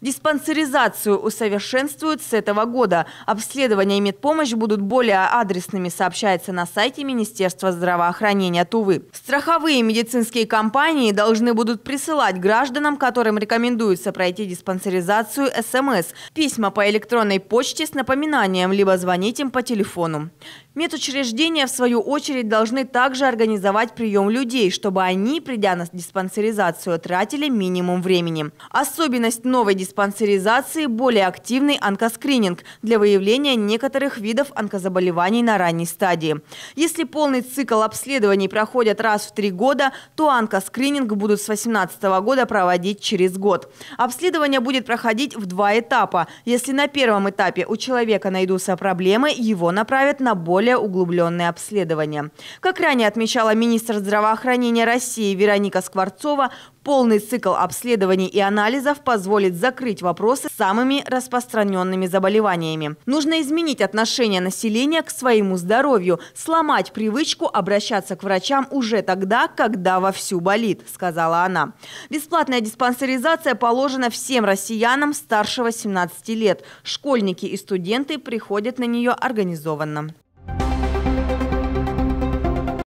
Диспансеризацию усовершенствуют с этого года. Обследования и медпомощь будут более адресными, сообщается на сайте Министерства здравоохранения Тувы. Страховые медицинские компании должны будут присылать гражданам, которым рекомендуется пройти диспансеризацию, СМС, письма по электронной почте с напоминанием, либо звонить им по телефону. Медучреждения, в свою очередь, должны также организовать прием людей, чтобы они, придя на диспансеризацию, тратили минимум времени. Особенность новой диспансеризации диспансеризации более активный онкоскрининг для выявления некоторых видов онкозаболеваний на ранней стадии. Если полный цикл обследований проходят раз в три года, то онкоскрининг будут с 2018 года проводить через год. Обследование будет проходить в два этапа. Если на первом этапе у человека найдутся проблемы, его направят на более углубленное обследование. Как ранее отмечала министр здравоохранения России Вероника Скворцова, полный цикл обследований и анализов позволит закрыть закрыть вопросы с самыми распространенными заболеваниями. Нужно изменить отношение населения к своему здоровью, сломать привычку обращаться к врачам уже тогда, когда вовсю болит, сказала она. Бесплатная диспансеризация положена всем россиянам старше 18 лет. Школьники и студенты приходят на нее организованно.